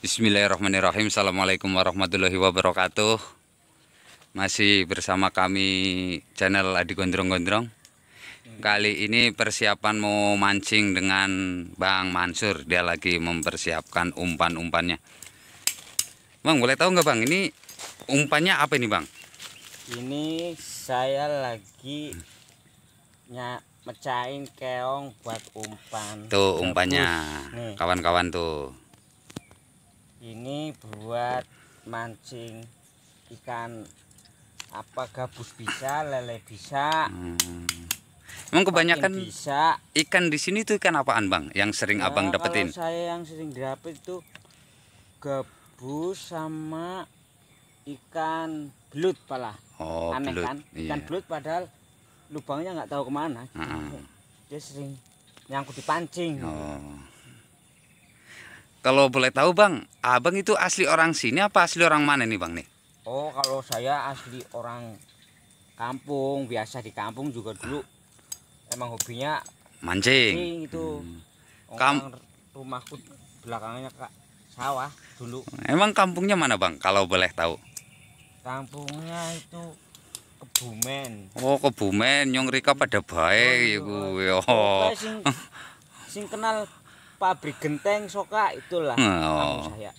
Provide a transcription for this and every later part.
Bismillahirrahmanirrahim Assalamualaikum warahmatullahi wabarakatuh Masih bersama kami channel Adi Gondrong-Gondrong Kali ini persiapan mau mancing dengan Bang Mansur Dia lagi mempersiapkan umpan-umpannya Bang boleh tahu nggak Bang ini umpannya apa ini Bang? Ini saya lagi nyak mecahin keong buat umpan. Tuh umpannya kawan-kawan tuh ini buat mancing ikan apa gabus bisa lele bisa hmm. emang kebanyakan bisa ikan di sini tuh ikan apaan bang yang sering ya, abang dapetin kalau saya yang sering dapet itu gabus sama ikan belut pala oh, aneh kan iya. ikan iya. belut padahal lubangnya nggak tahu kemana hmm. dia sering nyangkut di pancing oh. Kalau boleh tahu bang, abang itu asli orang sini apa asli orang mana nih bang nih? Oh kalau saya asli orang kampung, biasa di kampung juga dulu emang hobinya mancing. mancing itu hmm. Kam rumahku belakangnya kak sawah dulu. Emang kampungnya mana bang? Kalau boleh tahu? Kampungnya itu Kebumen. Oh Kebumen, Nyong Rika pada baik, oh, ya Oh. Sing, sing kenal pabrik genteng soka itulah oh. saya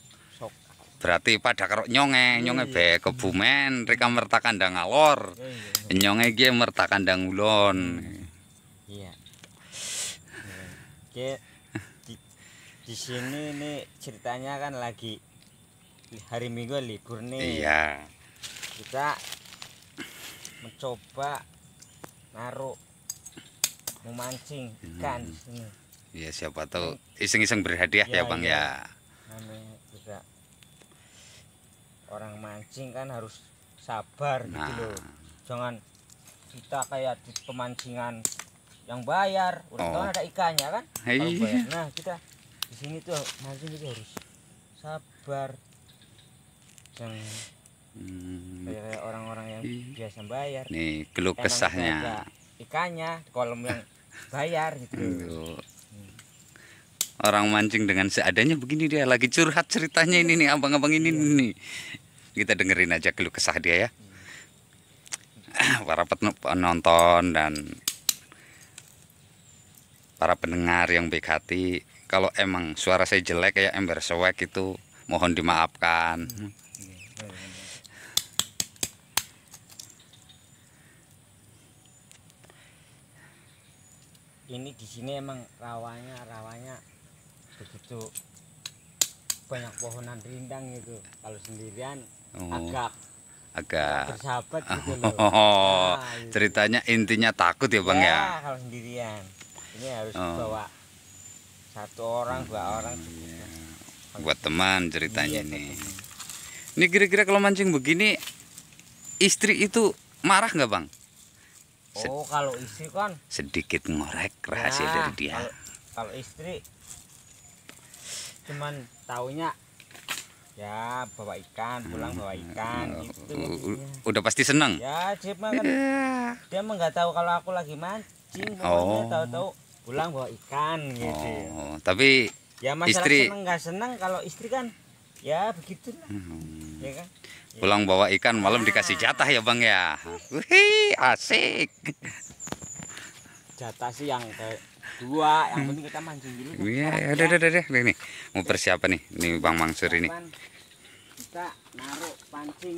berarti pada karo nyonge nyonge be kebumen rika merta kandang alor nyonge gie merta kandang ulon hmm. iya ke di, sini nih ceritanya kan lagi hari minggu libur nih iya kita mencoba naruh memancing ikan hmm. Iya siapa tahu iseng-iseng berhadiah ya, ya Bang iya. ya. ya. Orang mancing kan harus sabar gitu nah. gitu loh. Jangan kita kayak di pemancingan yang bayar, udah oh. ada ikannya kan? Iya. Nah, kita di sini tuh mancing itu harus sabar. Jangan hmm. kayak orang-orang yang Hei. Iya. biasa bayar. Nih, keluh kesahnya. Ikannya kolom yang bayar gitu. Loh orang mancing dengan seadanya begini dia lagi curhat ceritanya ini nih abang-abang ini iya. nih kita dengerin aja keluh kesah dia ya para penonton dan para pendengar yang baik hati kalau emang suara saya jelek kayak ember sewek itu mohon dimaafkan hmm. ini di sini emang rawanya rawanya begitu banyak pohonan rindang itu kalau sendirian oh. agak agak bersahabat gitu oh, loh. Oh, nah, ceritanya intinya takut ya bang ya? ya? kalau sendirian ini harus oh. bawa satu orang dua hmm, orang iya. buat teman ceritanya iya, nih. Ini kira-kira kalau mancing begini istri itu marah nggak bang? oh kalau istri kan sedikit ngorek rahasia nah, dari dia. Kalau, kalau istri cuman taunya ya bawa ikan pulang bawa ikan hmm. gitu udah pasti senang ya cip kan, yeah. dia emang nggak tahu kalau aku lagi mancing oh. tahu-tahu pulang bawa ikan gitu oh, tapi ya masalah istri seneng nggak seneng kalau istri kan ya lah hmm. ya kan ya. pulang bawa ikan malam dikasih ah. jatah ya bang ya wih asik jatah sih yang kayak dua yang penting kita mancing dulu iya ya udah udah udah nih mau persiapan nih nih bang Mangsur ini kita naruh pancing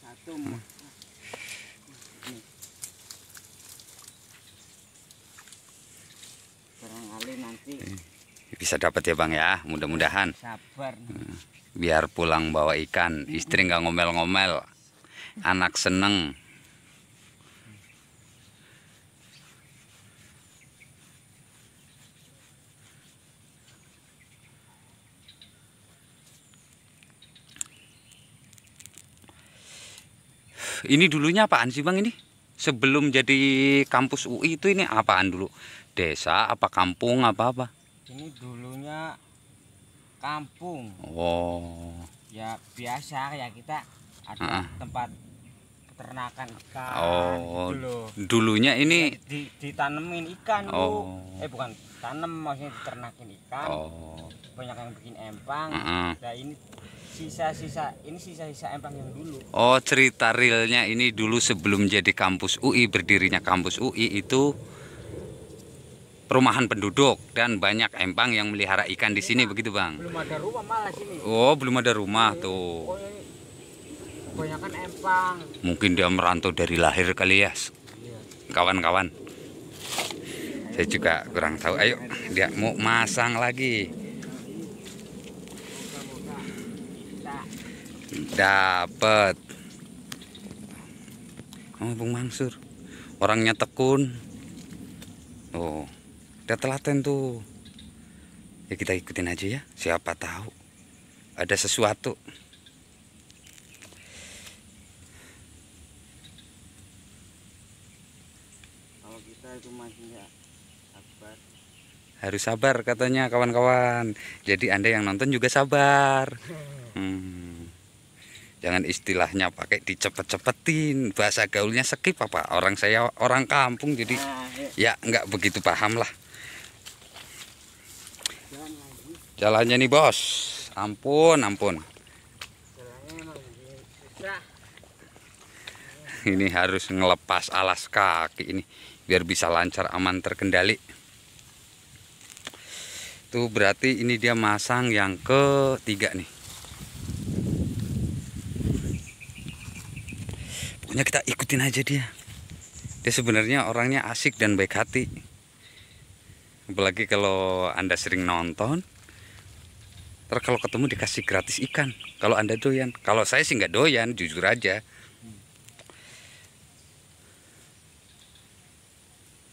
satu barangkali nanti eh, bisa dapat ya bang ya mudah-mudahan biar pulang bawa ikan istri nggak ngomel-ngomel anak seneng ini dulunya apaan sih Bang ini? Sebelum jadi kampus UI itu ini apaan dulu? Desa apa kampung apa apa? Ini dulunya kampung. Oh. Ya biasa ya kita ada ah. tempat peternakan ikan. Oh. Dulu. Gitu dulunya ini ya, di, ditanemin ikan, oh. Bu. Eh bukan tanem maksudnya diternakin ikan. Oh. Banyak yang bikin empang. Uh Nah ini sisa-sisa ini sisa-sisa empang yang dulu. Oh, cerita realnya ini dulu sebelum jadi kampus UI berdirinya kampus UI itu perumahan penduduk dan banyak empang yang melihara ikan di sini nah, begitu, Bang. Belum ada rumah malah sini. Oh, belum ada rumah ini, tuh. Oh, kan empang. Mungkin dia merantau dari lahir kali ya. Iya. Kawan-kawan. Saya juga kurang tahu. Ayo, dia mau masang lagi. Dapat. Oh, Bung Mansur. Orangnya tekun. Oh, udah telaten tuh. Ya kita ikutin aja ya. Siapa tahu ada sesuatu. Kalau kita itu masih ya sabar. Harus sabar katanya kawan-kawan. Jadi Anda yang nonton juga sabar. Hmm jangan istilahnya pakai dicepet-cepetin bahasa gaulnya skip apa orang saya orang kampung jadi ah, ya nggak begitu paham lah jalannya nih bos ampun ampun ini harus ngelepas alas kaki ini biar bisa lancar aman terkendali tuh berarti ini dia masang yang ketiga nih pokoknya kita ikutin aja dia dia sebenarnya orangnya asik dan baik hati apalagi kalau anda sering nonton terus kalau ketemu dikasih gratis ikan kalau anda doyan kalau saya sih nggak doyan jujur aja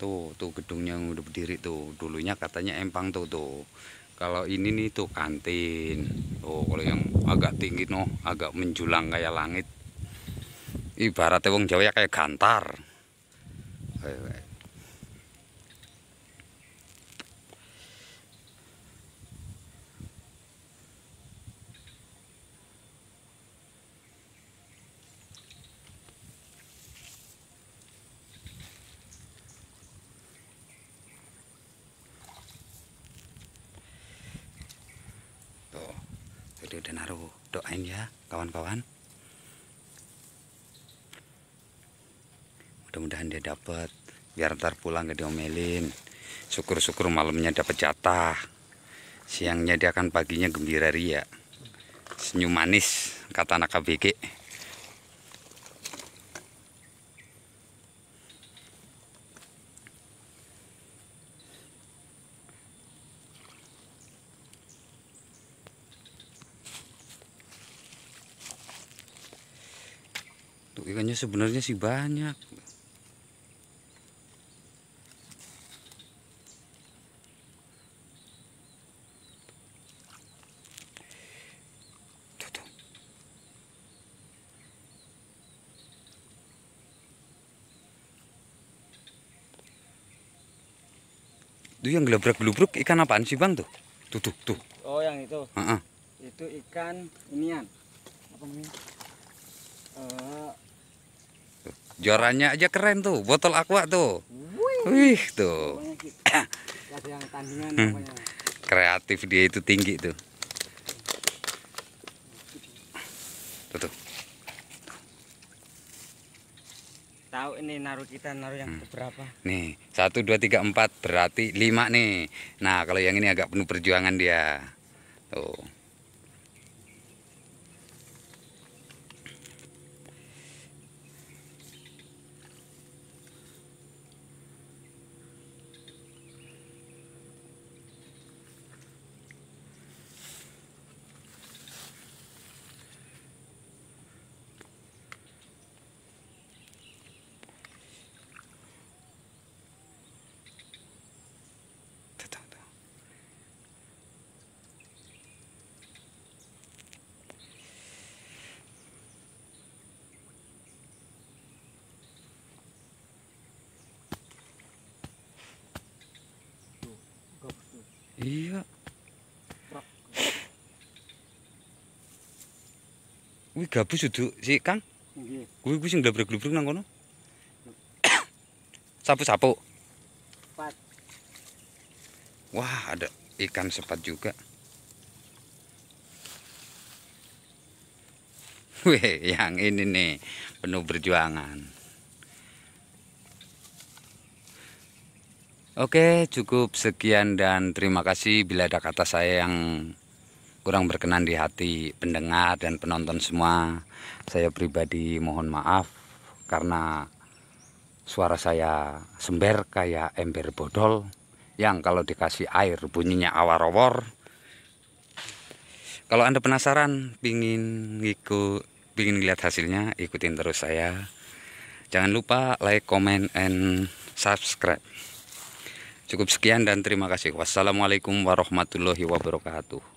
tuh tuh gedungnya udah berdiri tuh dulunya katanya empang tuh tuh kalau ini nih tuh kantin tuh kalau yang agak tinggi noh agak menjulang kayak langit ibaratnya wong Jawa ya kayak gantar Tuh, jadi udah naruh doain ya kawan-kawan mudah-mudahan dia dapat biar ntar pulang gak diomelin syukur-syukur malamnya dapat jatah siangnya dia akan paginya gembira ria senyum manis kata anak KBG Tuh ikannya sebenarnya sih banyak Itu yang gelabrak-gelubruk ikan apaan sih Bang tuh? Tuh tuh tuh. Oh, yang itu. Uh -uh. Itu ikan inian. Apa namanya? Uh... Tuh. Eh. Jorannya aja keren tuh, botol aqua tuh. Wih, Wih tuh. yang tandingan namanya. Hmm. Kreatif dia itu tinggi tuh. Tuh tuh. tahu ini naruh kita naruh yang hmm. berapa nih satu dua tiga empat berarti lima nih nah kalau yang ini agak penuh perjuangan dia tuh Iya. Wih gabus duduk ya, si Kang. Wih Kuwi kuwi sing glabrek-glabrek nang kono. Sapu-sapu. Wah, ada ikan sepat juga. Wih yang ini nih penuh perjuangan. Oke, cukup sekian dan terima kasih bila ada kata saya yang kurang berkenan di hati pendengar dan penonton semua. Saya pribadi mohon maaf karena suara saya sember kayak ember bodol yang kalau dikasih air bunyinya awar-awar kalau anda penasaran pingin ikut pingin lihat hasilnya ikutin terus saya jangan lupa like comment and subscribe Cukup sekian dan terima kasih. Wassalamualaikum warahmatullahi wabarakatuh.